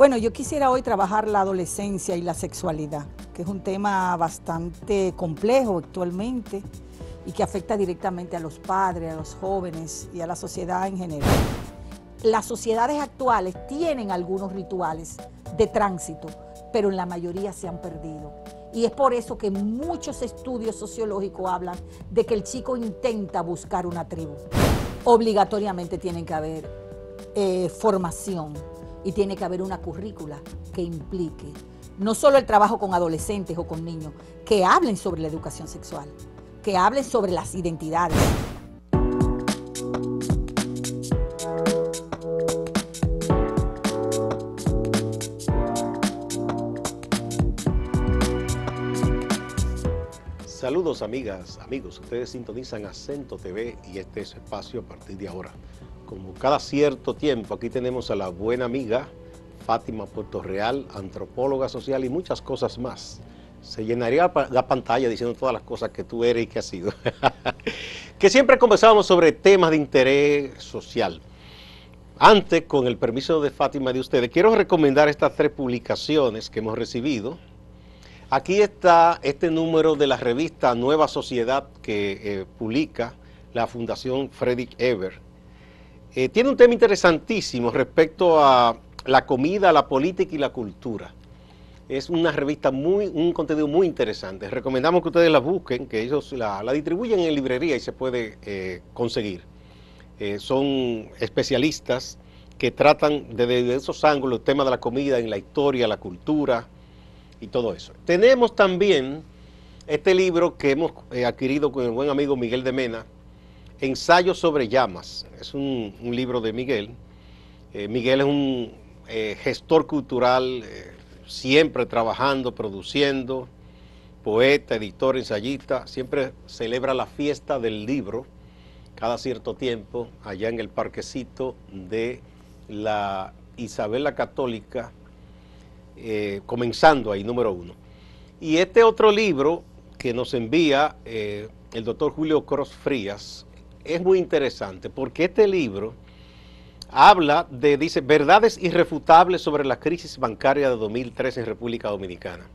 Bueno, yo quisiera hoy trabajar la adolescencia y la sexualidad, que es un tema bastante complejo actualmente y que afecta directamente a los padres, a los jóvenes y a la sociedad en general. Las sociedades actuales tienen algunos rituales de tránsito, pero en la mayoría se han perdido. Y es por eso que muchos estudios sociológicos hablan de que el chico intenta buscar una tribu. Obligatoriamente tienen que haber eh, formación y tiene que haber una currícula que implique no solo el trabajo con adolescentes o con niños, que hablen sobre la educación sexual, que hablen sobre las identidades. Saludos amigas, amigos, ustedes sintonizan Acento TV y este es su espacio a partir de ahora como cada cierto tiempo, aquí tenemos a la buena amiga Fátima Puerto Real, antropóloga social y muchas cosas más. Se llenaría la pantalla diciendo todas las cosas que tú eres y que has sido. que siempre conversábamos sobre temas de interés social. Antes, con el permiso de Fátima de ustedes, quiero recomendar estas tres publicaciones que hemos recibido. Aquí está este número de la revista Nueva Sociedad que eh, publica la Fundación Frederick Ever eh, tiene un tema interesantísimo respecto a la comida, la política y la cultura. Es una revista muy, un contenido muy interesante. Recomendamos que ustedes la busquen, que ellos la, distribuyan distribuyen en librería y se puede eh, conseguir. Eh, son especialistas que tratan desde esos ángulos el tema de la comida en la historia, la cultura y todo eso. Tenemos también este libro que hemos adquirido con el buen amigo Miguel de Mena, ...Ensayos sobre llamas, es un, libro de Miguel. Eh, Miguel es un eh, gestor cultural, eh, siempre trabajando, produciendo, poeta, editor, ensayista, siempre celebra la fiesta del libro cada cierto tiempo allá en el parquecito de la Isabel la Católica, comenzando ahí, número uno. Y este otro libro que nos envía el doctor Julio Cross Frías, es muy interesante porque este libro habla de, dice, verdades irrefutables sobre la crisis bancaria de 2003 en República Dominicana.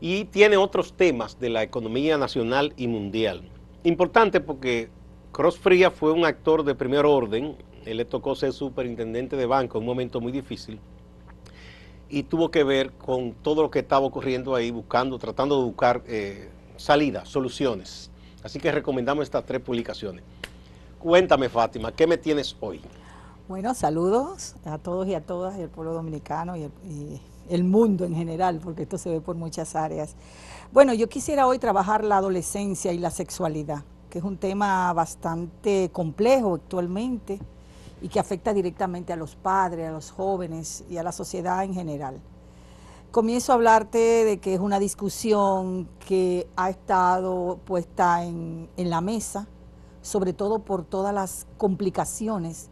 Y tiene otros temas de la economía nacional y mundial. Importante porque Cross Fría fue un actor de primer orden, él le tocó ser superintendente de banco en un momento muy difícil y tuvo que ver con todo lo que estaba ocurriendo ahí, buscando, tratando de buscar eh, salidas, soluciones. Así que recomendamos estas tres publicaciones. Cuéntame, Fátima, ¿qué me tienes hoy? Bueno, saludos a todos y a todas, el pueblo dominicano y el, y el mundo en general, porque esto se ve por muchas áreas. Bueno, yo quisiera hoy trabajar la adolescencia y la sexualidad, que es un tema bastante complejo actualmente y que afecta directamente a los padres, a los jóvenes y a la sociedad en general comienzo a hablarte de que es una discusión que ha estado puesta en, la mesa, sobre todo por todas las complicaciones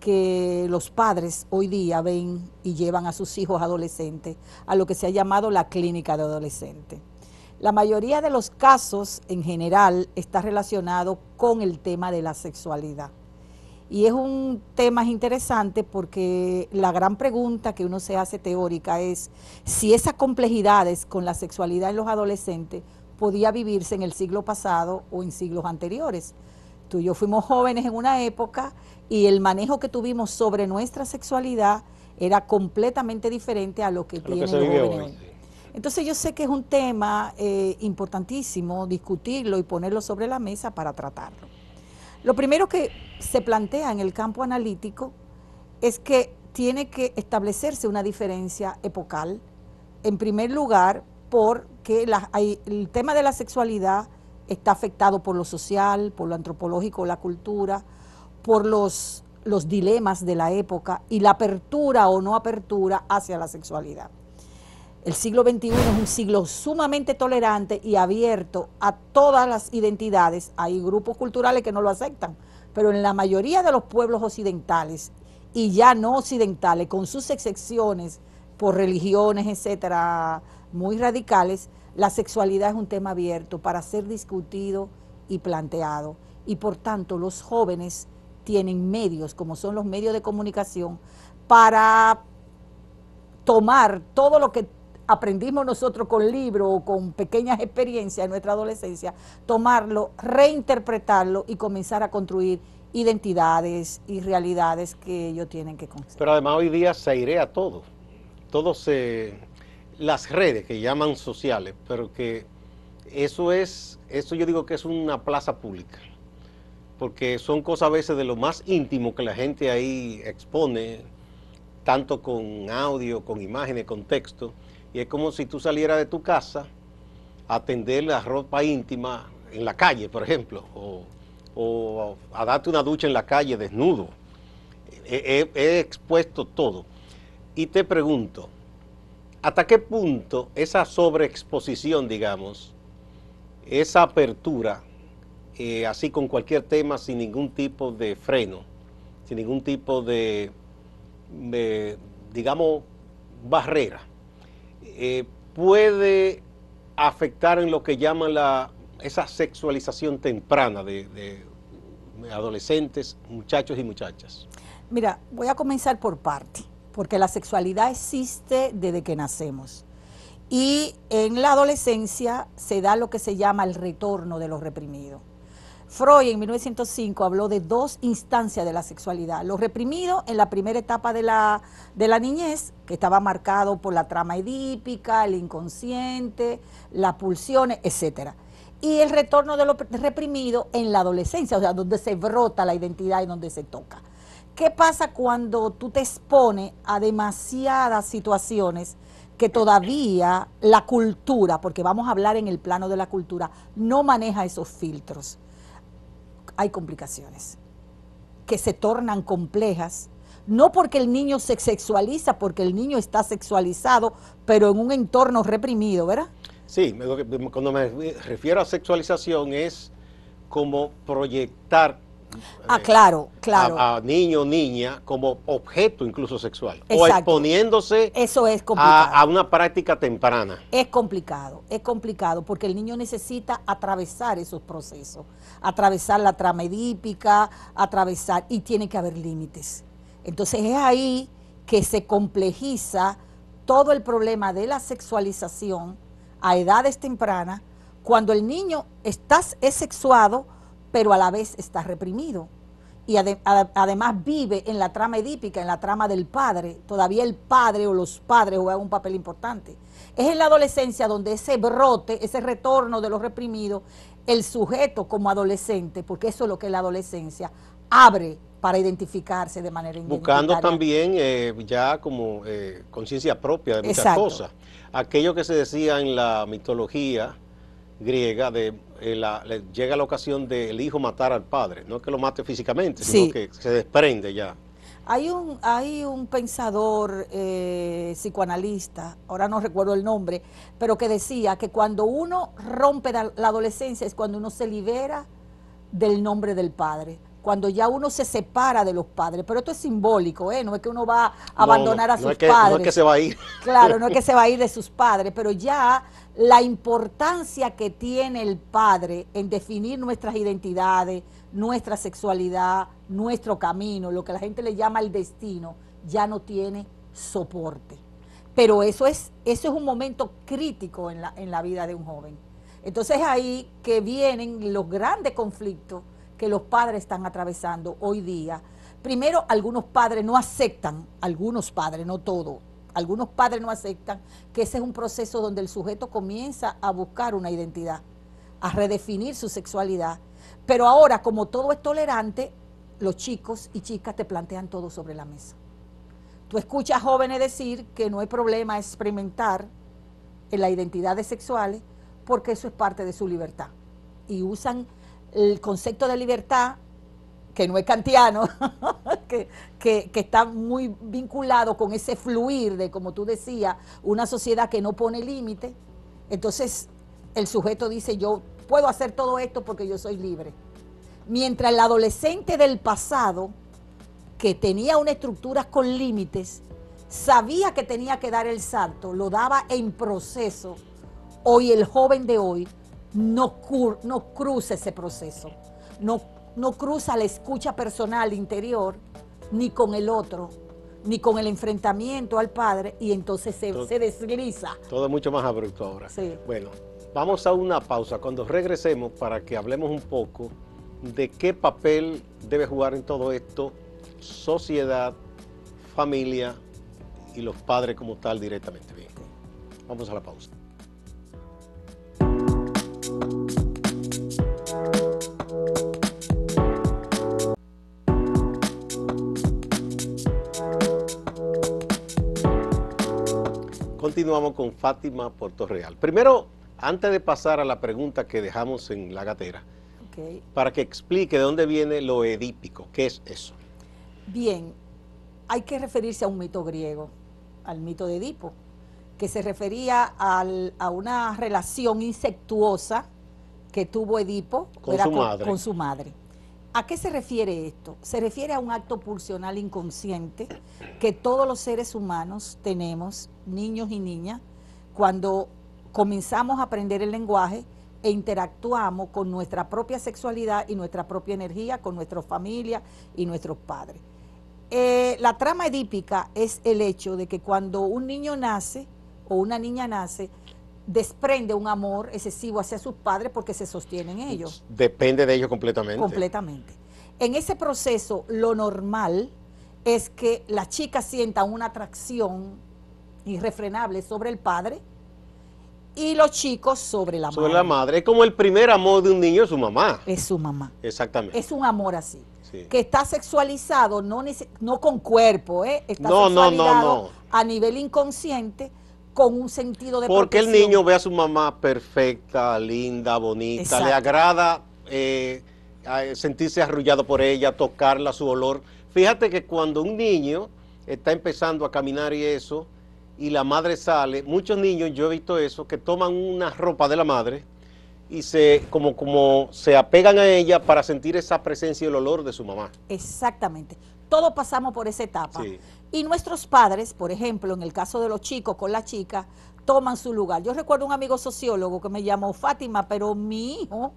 que los padres hoy día ven y llevan a sus hijos adolescentes a lo que se ha llamado la clínica de adolescente. La mayoría de los casos en general está relacionado con el tema de la sexualidad. Y es un tema interesante porque la gran pregunta que uno se hace teórica es si esas complejidades con la sexualidad en los adolescentes podía vivirse en el siglo pasado o en siglos anteriores. Tú y yo fuimos jóvenes en una época y el manejo que tuvimos sobre nuestra sexualidad era completamente diferente a lo que tienen los jóvenes hoy. Entonces yo sé que es un tema eh, importantísimo discutirlo y ponerlo sobre la mesa para tratarlo. Lo primero que se plantea en el campo analítico es que tiene que establecerse una diferencia epocal, en primer lugar, porque el tema de la sexualidad está afectado por lo social, por lo antropológico, la cultura, por los, los dilemas de la época y la apertura o no apertura hacia la sexualidad. El siglo XXI es un siglo sumamente tolerante y abierto a todas las identidades. Hay grupos culturales que no lo aceptan, pero en la mayoría de los pueblos occidentales y ya no occidentales, con sus excepciones por religiones, etcétera, muy radicales, la sexualidad es un tema abierto para ser discutido y planteado. Y por tanto, los jóvenes tienen medios, como son los medios de comunicación, para tomar todo lo que aprendimos nosotros con libros o con pequeñas experiencias en nuestra adolescencia, tomarlo, reinterpretarlo y comenzar a construir identidades y realidades que ellos tienen que construir. Pero además hoy día se iré todo, todo se, las redes que llaman sociales, pero que eso es, eso yo digo que es una plaza pública, porque son cosas a veces de lo más íntimo que la gente ahí expone, tanto con audio, con imágenes, con texto y es como si tú salieras de tu casa a atender la ropa íntima en la calle, por ejemplo, o, a darte una ducha en la calle desnudo. E, e, he, expuesto todo. Y te pregunto, ¿hasta qué punto esa sobreexposición, digamos, esa apertura, eh, así con cualquier tema, sin ningún tipo de freno, sin ningún tipo de, de digamos, barrera. Eh, puede afectar en lo que llaman la, esa sexualización temprana de, de adolescentes, muchachos y muchachas? Mira, voy a comenzar por parte, porque la sexualidad existe desde que nacemos. Y en la adolescencia se da lo que se llama el retorno de los reprimidos. Freud en 1905 habló de dos instancias de la sexualidad, lo reprimido en la primera etapa de la, niñez, que estaba marcado por la trama edípica, el inconsciente, las pulsiones, etc. y el retorno de lo reprimido en la adolescencia, o sea, donde se brota la identidad y donde se toca. ¿Qué pasa cuando tú te expones a demasiadas situaciones que todavía la cultura, porque vamos a hablar en el plano de la cultura, no maneja esos filtros? hay complicaciones que se tornan complejas, no porque el niño se sexualiza, porque el niño está sexualizado, pero en un entorno reprimido, ¿verdad? Sí, cuando me refiero a sexualización es como proyectar Ah, claro, claro. A, niño o niña como objeto incluso sexual. O exponiéndose Eso es A, una práctica temprana. Es complicado, es complicado, porque el niño necesita atravesar esos procesos, atravesar la trama edípica, atravesar, y tiene que haber límites. Entonces es ahí que se complejiza todo el problema de la sexualización a edades tempranas, cuando el niño está es sexuado, pero a la vez está reprimido. Y además vive en la trama edípica, en la trama del padre. Todavía el padre o los padres juegan un papel importante. Es en la adolescencia donde ese brote, ese retorno de los reprimidos, el sujeto como adolescente, porque eso es lo que es la adolescencia, abre para identificarse de manera Buscando también eh, ya como eh, conciencia propia de muchas cosas. Aquello que se decía en la mitología, griega de eh, llega la ocasión del el hijo matar al padre, no es que lo mate físicamente, sino que se desprende ya. Hay un, hay un pensador eh, psicoanalista, ahora no recuerdo el nombre, pero que decía que cuando uno rompe la adolescencia es cuando uno se libera del nombre del padre cuando ya uno se separa de los padres. Pero esto es simbólico, ¿eh? No es que uno va a abandonar a sus padres. No es que se va a ir. Claro, no es que se va a ir de sus padres, pero ya la importancia que tiene el padre en definir nuestras identidades, nuestra sexualidad, nuestro camino, lo que la gente le llama el destino, ya no tiene soporte. Pero eso es, eso es un momento crítico en la, en la vida de un joven. Entonces ahí que vienen los grandes conflictos que los padres están atravesando hoy día. Primero, algunos padres no aceptan, algunos padres, no todos, algunos padres no aceptan que ese es un proceso donde el sujeto comienza a buscar una identidad, a redefinir su sexualidad. Pero ahora, como todo es tolerante, los chicos y chicas te plantean todo sobre la mesa. Tú escuchas jóvenes decir que no hay problema experimentar en la identidad de sexuales porque eso es parte de su libertad. Y usan el concepto de libertad, que no es kantiano, que, que, está muy vinculado con ese fluir de, como tú decías, una sociedad que no pone límite, entonces el sujeto dice, yo puedo hacer todo esto porque yo soy libre. Mientras el adolescente del pasado, que tenía una estructura con límites, sabía que tenía que dar el salto, lo daba en proceso, hoy el joven de hoy no, no cruza ese proceso, no, no cruza la escucha personal interior ni con el otro, ni con el enfrentamiento al padre y entonces se, todo, Todo mucho más abrupto ahora. Bueno, vamos a una pausa cuando regresemos para que hablemos un poco de qué papel debe jugar en todo esto sociedad, familia y los padres como tal directamente. Bien, vamos a la pausa. Continuamos con Fátima Puerto Real. Primero, antes de pasar a la pregunta que dejamos en la gatera, para que explique de dónde viene lo edípico, ¿qué es eso? Bien, hay que referirse a un mito griego, al mito de Edipo, que se refería a una relación insectuosa que tuvo Edipo con su madre. ¿A qué se refiere esto? Se refiere a un acto pulsional inconsciente que todos los seres humanos tenemos, niños y niñas, cuando comenzamos a aprender el lenguaje e interactuamos con nuestra propia sexualidad y nuestra propia energía, con nuestra familia y nuestros padres. Eh, la trama edípica es el hecho de que cuando un niño nace o una niña nace, desprende un amor excesivo hacia sus padres porque se sostienen ellos. Depende de ellos completamente. Completamente. En ese proceso, lo normal es que la chica sienta una atracción irrefrenable sobre el padre y los chicos sobre la madre. Sobre la madre. Es como el primer amor de un niño su mamá. Es su mamá. Exactamente. Es un amor así. Que está sexualizado, no, no con cuerpo, ¿eh? está no, sexualizado no, no, a nivel inconsciente con un sentido de Porque el niño ve a su mamá perfecta, linda, bonita, le agrada eh, sentirse arrullado por ella, tocarla, su olor. Fíjate que cuando un niño está empezando a caminar y eso, y la madre sale, muchos niños, yo he visto eso, que toman una ropa de la madre y se como como se apegan a ella para sentir esa presencia y el olor de su mamá. Exactamente. Todos pasamos por esa etapa. Y nuestros padres, por ejemplo, en el caso de los chicos con la chica, toman su lugar. Yo recuerdo un amigo sociólogo que me llamó Fátima, pero mi hijo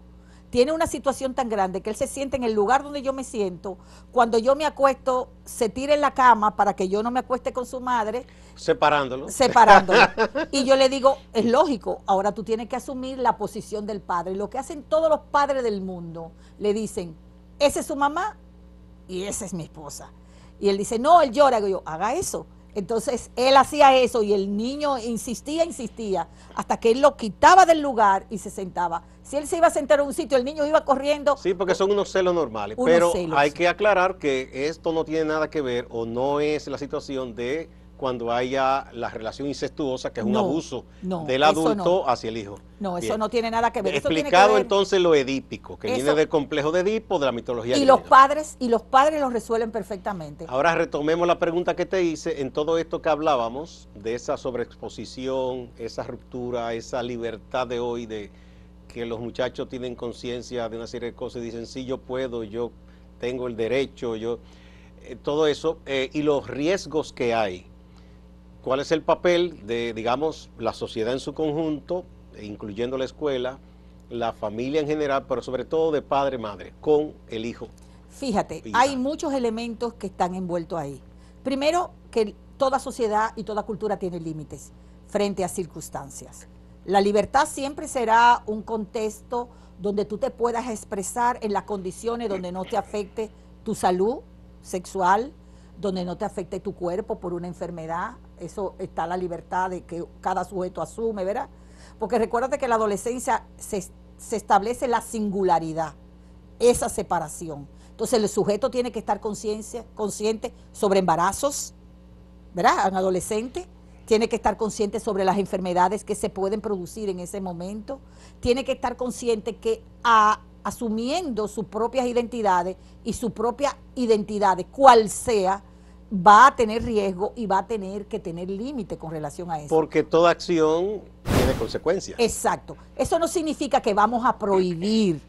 tiene una situación tan grande que él se siente en el lugar donde yo me siento. Cuando yo me acuesto, se tira en la cama para que yo no me acueste con su madre. Separándolo. Separándolo. y yo le digo, es lógico, ahora tú tienes que asumir la posición del padre. Lo que hacen todos los padres del mundo, le dicen, ese es su mamá, y esa es mi esposa. Y él dice, no, él llora. Y yo, haga eso. Entonces él hacía eso y el niño insistía, insistía, hasta que él lo quitaba del lugar y se sentaba. Si él se iba a sentar a un sitio, el niño iba corriendo. Sí, porque son unos celos normales. pero hay que aclarar que esto no tiene nada que ver o no es la situación de cuando haya la relación incestuosa, que es un abuso del adulto hacia el hijo. No, eso no tiene nada que ver. Eso Explicado entonces lo edípico, que viene del complejo de Edipo, de la mitología. Y los padres y los padres lo resuelven perfectamente. Ahora retomemos la pregunta que te hice en todo esto que hablábamos de esa sobreexposición, esa ruptura, esa libertad de hoy de que los muchachos tienen conciencia de una serie de cosas y dicen sí yo puedo, yo tengo el derecho, yo eh, todo eso eh, y los riesgos que hay cuál es el papel de, digamos, la sociedad en su conjunto, incluyendo la escuela, la familia en general, pero sobre todo de padre-madre, con el hijo. Fíjate, hay muchos elementos que están envueltos ahí. Primero, que toda sociedad y toda cultura tiene límites frente a circunstancias. La libertad siempre será un contexto donde tú te puedas expresar en las condiciones donde no te afecte tu salud sexual, donde no te afecte tu cuerpo por una enfermedad, eso está la libertad de que cada sujeto asume, ¿verdad? Porque recuérdate que en la adolescencia se, establece la singularidad, esa separación. Entonces el sujeto tiene que estar consciente, consciente sobre embarazos, ¿verdad? Un adolescente tiene que estar consciente sobre las enfermedades que se pueden producir en ese momento, tiene que estar consciente que asumiendo sus propias identidades y su propia identidad, cual sea, va a tener riesgo y va a tener que tener límite con relación a eso. Porque toda acción tiene consecuencias. Exacto. Eso no significa que vamos a prohibir,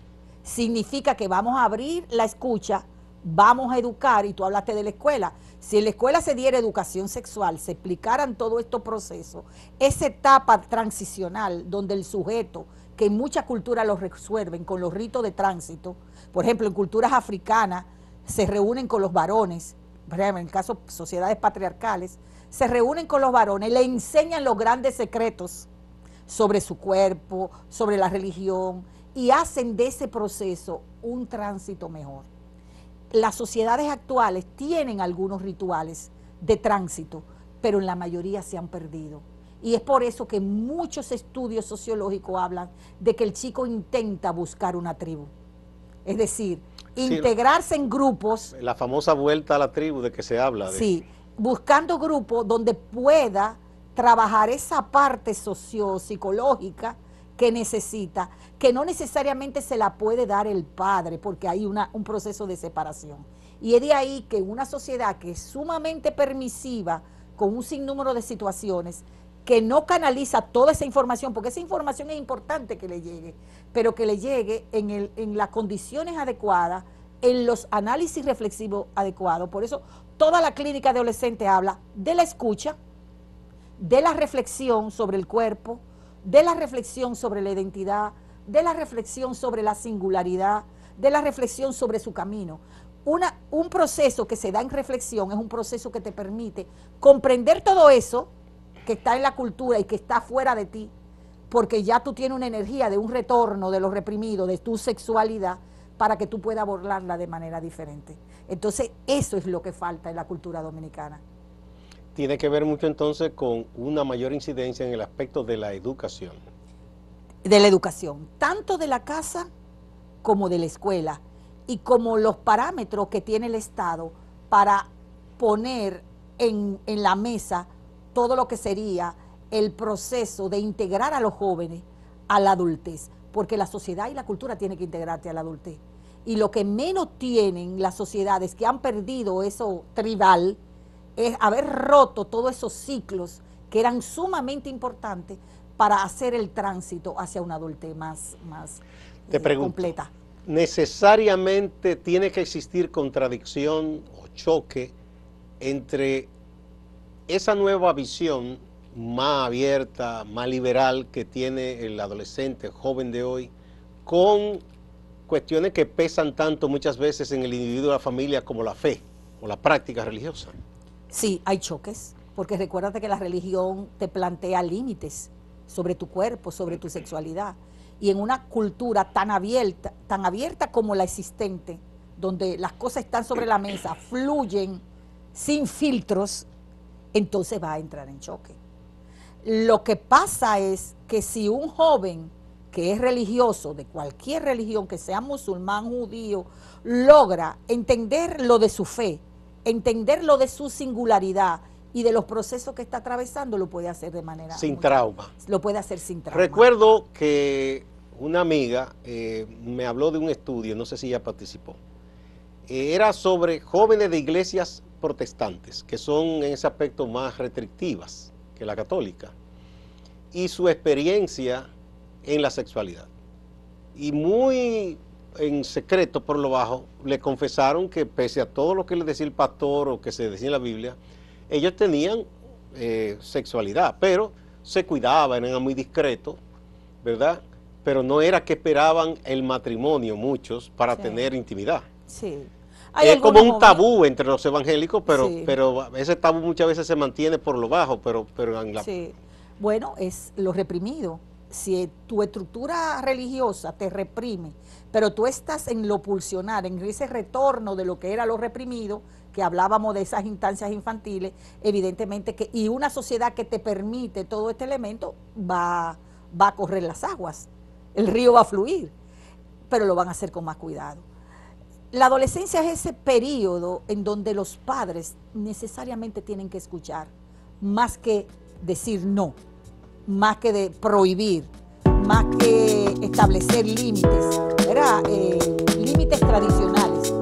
significa que vamos a abrir la escucha, vamos a educar, y tú hablaste de la escuela. Si en la escuela se diera educación sexual, se explicaran todos estos procesos, esa etapa transicional donde el sujeto, que en muchas culturas lo resuelven con los ritos de tránsito, por ejemplo, en culturas africanas se reúnen con los varones, en el caso sociedades patriarcales, se reúnen con los varones, le enseñan los grandes secretos sobre su cuerpo, sobre la religión, y hacen de ese proceso un tránsito mejor. Las sociedades actuales tienen algunos rituales de tránsito, pero en la mayoría se han perdido. Y es por eso que muchos estudios sociológicos hablan de que el chico intenta buscar una tribu. Es decir, integrarse en grupos. La famosa vuelta a la tribu de que se habla. De... Sí, buscando grupos donde pueda trabajar esa parte socio-psicológica que necesita, que no necesariamente se la puede dar el padre, porque hay un proceso de separación. Y es de ahí que una sociedad que es sumamente permisiva, con un sinnúmero de situaciones, que no canaliza toda esa información, porque esa información es importante que le llegue, pero que le llegue en, las condiciones adecuadas, en los análisis reflexivos adecuados. Por eso toda la clínica de adolescente habla de la escucha, de la reflexión sobre el cuerpo, de la reflexión sobre la identidad, de la reflexión sobre la singularidad, de la reflexión sobre su camino. Una, un proceso que se da en reflexión es un proceso que te permite comprender todo eso, que está en la cultura y que está fuera de ti, porque ya tú tienes una energía de un retorno de lo reprimido, de tu sexualidad, para que tú puedas abordarla de manera diferente. Entonces, eso es lo que falta en la cultura dominicana. Tiene que ver mucho entonces con una mayor incidencia en el aspecto de la educación. De la educación, tanto de la casa como de la escuela, y como los parámetros que tiene el Estado para poner en, en la mesa todo lo que sería el proceso de integrar a los jóvenes a la adultez, porque la sociedad y la cultura tienen que integrarte a la adultez. Y lo que menos tienen las sociedades que han perdido eso tribal es haber roto todos esos ciclos que eran sumamente importantes para hacer el tránsito hacia una adultez más, más eh, completa. ¿Necesariamente tiene que existir contradicción o choque entre esa nueva visión más abierta, más liberal que tiene el adolescente, joven de hoy, con cuestiones que pesan tanto muchas veces en el individuo de la familia como la fe o la práctica religiosa. Sí, hay choques, porque recuérdate que la religión te plantea límites sobre tu cuerpo, sobre tu sexualidad, y en una cultura tan abierta, tan abierta como la existente, donde las cosas están sobre la mesa, fluyen sin filtros, entonces va a entrar en choque. Lo que pasa es que si un joven que es religioso, de cualquier religión, que sea musulmán, judío, logra entender lo de su fe, entender lo de su singularidad y de los procesos que está atravesando, lo puede hacer de manera... Sin trauma. Lo puede hacer sin trauma. Recuerdo que una amiga eh, me habló de un estudio, no sé si ella participó, eh, era sobre jóvenes de iglesias protestantes, que son en ese aspecto más restrictivas que la católica, y su experiencia en la sexualidad. Y muy en secreto, por lo bajo, le confesaron que pese a todo lo que le decía el pastor o que se decía en la Biblia, ellos tenían eh, sexualidad, pero se cuidaban, eran muy discretos, ¿verdad? Pero no era que esperaban el matrimonio muchos para tener intimidad. Sí es como un tabú entre los evangélicos, pero, pero ese tabú muchas veces se mantiene por lo bajo, pero, pero en Bueno, es lo reprimido. Si tu estructura religiosa te reprime, pero tú estás en lo pulsionar, en ese retorno de lo que era lo reprimido, que hablábamos de esas instancias infantiles, evidentemente que, y una sociedad que te permite todo este elemento, va, va a correr las aguas, el río va a fluir, pero lo van a hacer con más cuidado la adolescencia es ese periodo en donde los padres necesariamente tienen que escuchar, más que decir no, más que de prohibir, más que establecer límites, era eh, límites tradicionales.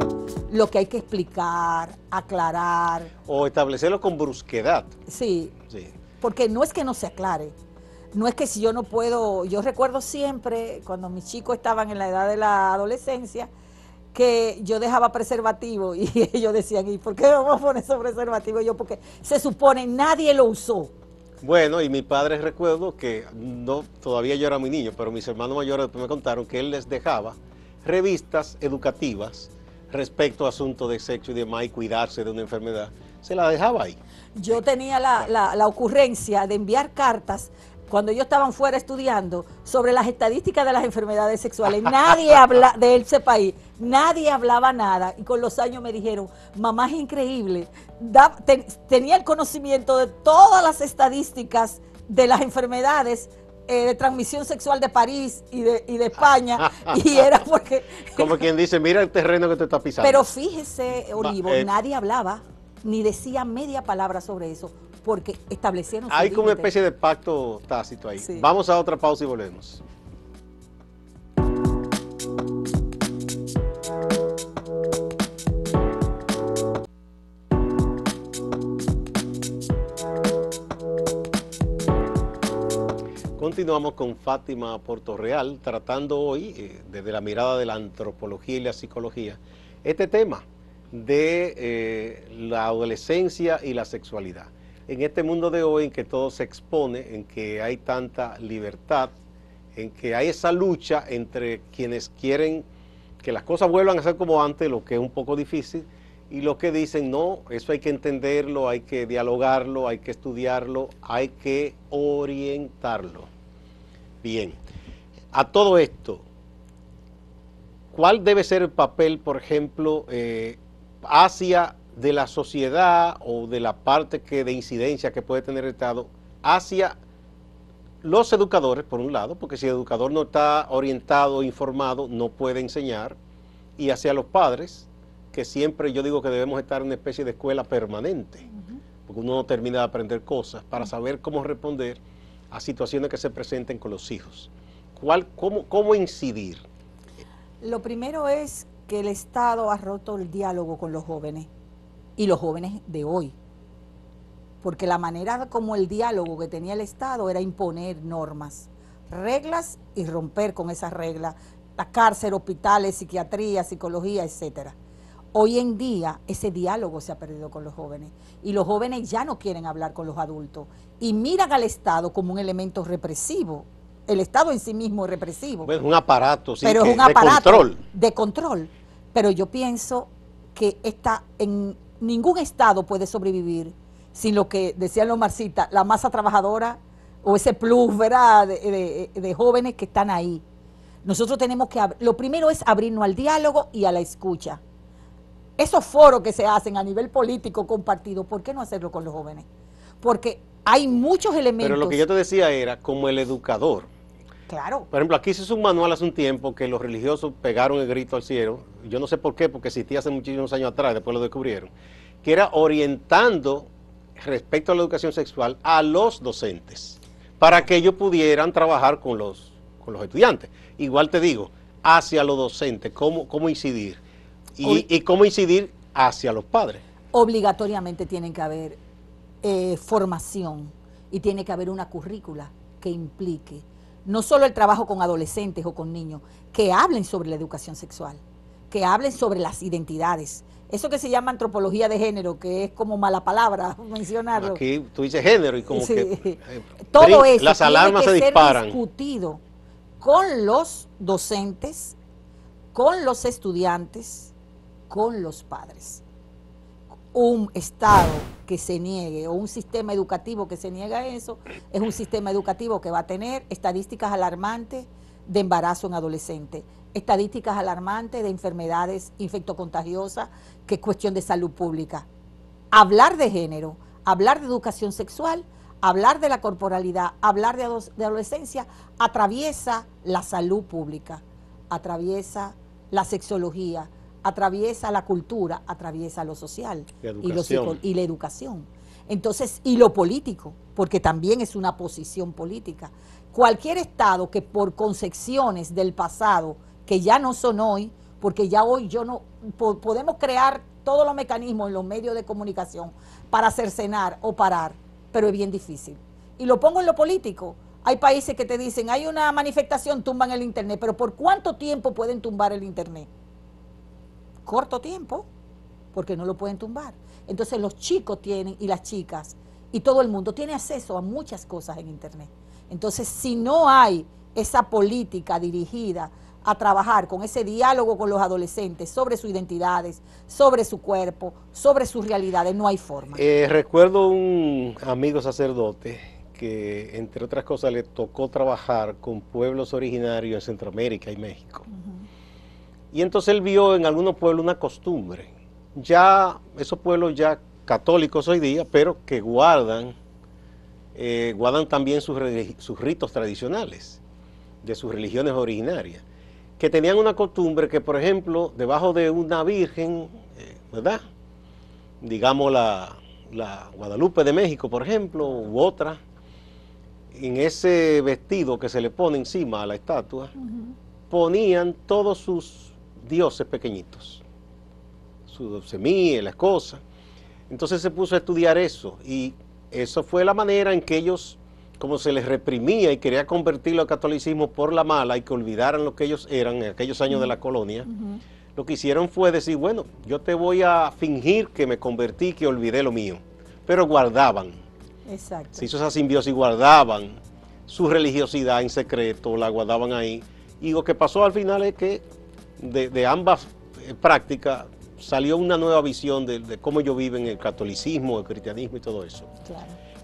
Lo que hay que explicar, aclarar. O establecerlo con brusquedad. Sí, sí. Porque no es que no se aclare, no es que si yo no puedo, yo recuerdo siempre cuando mis chicos estaban en la edad de la adolescencia, que yo dejaba preservativo y ellos decían, ¿y por qué vamos a poner eso preservativo? yo, porque se supone nadie lo usó. Bueno, y mi padre recuerdo que no, todavía yo era muy niño, pero mis hermanos mayores me contaron que él les dejaba revistas educativas respecto a asuntos de sexo y demás y cuidarse de una enfermedad. Se la dejaba ahí. Yo tenía la ocurrencia de enviar cartas cuando ellos estaban fuera estudiando sobre las estadísticas de las enfermedades sexuales. Nadie habla de ese país, nadie hablaba nada. Y con los años me dijeron, mamá es increíble. tenía el conocimiento de todas las estadísticas de las enfermedades eh, de transmisión sexual de París y de, España, y era porque... Como quien dice, mira el terreno que te está pisando. Pero fíjese, Olivo, eh, nadie hablaba ni decía media palabra sobre eso, porque establecieron... Hay como una especie de pacto tácito ahí. Vamos a otra pausa y volvemos. Continuamos con Fátima Puerto Real, tratando hoy, eh, desde la mirada de la antropología y la psicología, este tema, de eh, la adolescencia y la sexualidad. En este mundo de hoy en que todo se expone, en que hay tanta libertad, en que hay esa lucha entre quienes quieren que las cosas vuelvan a ser como antes, lo que es un poco difícil, y los que dicen, no, eso hay que entenderlo, hay que dialogarlo, hay que estudiarlo, hay que orientarlo. Bien, a todo esto, ¿cuál debe ser el papel, por ejemplo, eh, hacia de la sociedad o de la parte que de incidencia que puede tener el Estado hacia los educadores, por un lado, porque si el educador no está orientado, informado, no puede enseñar, y hacia los padres, que siempre yo digo que debemos estar en una especie de escuela permanente, porque uno no termina de aprender cosas para saber cómo responder a situaciones que se presenten con los hijos. ¿Cuál, ¿Cómo incidir? Lo primero es que el Estado ha roto el diálogo con los jóvenes y los jóvenes de hoy. Porque la manera como el diálogo que tenía el Estado era imponer normas, reglas y romper con esas reglas, la cárcel, hospitales, psiquiatría, psicología, etcétera. Hoy en día ese diálogo se ha perdido con los jóvenes y los jóvenes ya no quieren hablar con los adultos y miran al Estado como un elemento represivo el Estado en sí mismo es represivo. Es un aparato, sí, pero es un aparato de control. de control. Pero yo pienso que está en ningún Estado puede sobrevivir sin lo que decían los marxistas, la masa trabajadora o ese plus, ¿verdad?, de, jóvenes que están ahí. Nosotros tenemos que, lo primero es abrirnos al diálogo y a la escucha. Esos foros que se hacen a nivel político compartido, ¿por qué no hacerlo con los jóvenes? Porque hay muchos elementos. Pero lo que yo te decía era, como el educador, Claro. Por ejemplo, aquí se hizo un manual hace un tiempo que los religiosos pegaron el grito al cielo. Yo no sé por qué, porque existía hace muchísimos años atrás, después lo descubrieron. Que era orientando respecto a la educación sexual a los docentes para que ellos pudieran trabajar con los, los estudiantes. Igual te digo, hacia los docentes, cómo, cómo incidir y, cómo incidir hacia los padres. Obligatoriamente tienen que haber eh, formación y tiene que haber una currícula que implique no solo el trabajo con adolescentes o con niños, que hablen sobre la educación sexual, que hablen sobre las identidades. Eso que se llama antropología de género, que es como mala palabra mencionarlo. Aquí tú dices género y como que... Todo eh, eso las alarmas se ser disparan. discutido con los docentes, con los estudiantes, con los padres un Estado que se niegue o un sistema educativo que se niega a eso, es un sistema educativo que va a tener estadísticas alarmantes de embarazo en adolescentes, estadísticas alarmantes de enfermedades infectocontagiosas, que es cuestión de salud pública. Hablar de género, hablar de educación sexual, hablar de la corporalidad, hablar de, de adolescencia, atraviesa la salud pública, atraviesa la sexología, atraviesa la cultura, atraviesa lo social y, y la educación. Entonces, y lo político, porque también es una posición política. Cualquier Estado que por concepciones del pasado, que ya no son hoy, porque ya hoy yo no podemos crear todos los mecanismos en los medios de comunicación para cercenar o parar, pero es bien difícil. Y lo pongo en lo político. Hay países que te dicen, hay una manifestación, tumban el Internet, pero ¿por cuánto tiempo pueden tumbar el Internet? corto tiempo, porque no lo pueden tumbar. Entonces los chicos tienen y las chicas y todo el mundo tiene acceso a muchas cosas en Internet. Entonces, si no hay esa política dirigida a trabajar con ese diálogo con los adolescentes sobre sus identidades, sobre su cuerpo, sobre sus realidades, no hay forma. Eh, recuerdo un amigo sacerdote que, entre otras cosas, le tocó trabajar con pueblos originarios de Centroamérica y México. Y entonces él vio en algunos pueblos una costumbre. Ya, esos pueblos ya católicos hoy día, pero que guardan, eh, guardan también sus, ritos tradicionales de sus religiones originarias, que tenían una costumbre que, por ejemplo, debajo de una virgen, eh, ¿verdad? Digamos la, Guadalupe de México, por ejemplo, u otra, en ese vestido que se le pone encima a la estatua, ponían todos sus dioses pequeñitos, su semilla, las cosas. Entonces se puso a estudiar eso y eso fue la manera en que ellos, como se les reprimía y quería convertirlo al catolicismo por la mala y que olvidaran lo que ellos eran en aquellos años de la colonia, lo que hicieron fue decir, bueno, yo te voy a fingir que me convertí, que olvidé lo mío, pero guardaban. Exacto. Se hizo esa simbiosis, guardaban su religiosidad en secreto, la guardaban ahí. Y lo que pasó al final es que de, ambas eh, prácticas salió una nueva visión de, cómo cómo vivo en el catolicismo, el cristianismo y todo eso.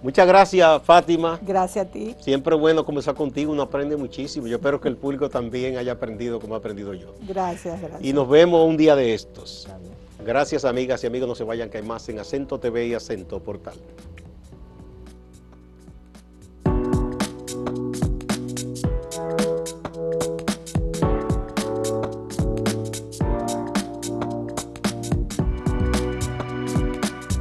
Muchas gracias, Fátima. Gracias a ti. Siempre bueno comenzar contigo, uno aprende muchísimo. Yo espero que el público también haya aprendido como he aprendido yo. Gracias, gracias. Y nos vemos un día de estos. Gracias, amigas y amigos. No se vayan, que hay más en Acento TV y Acento Portal.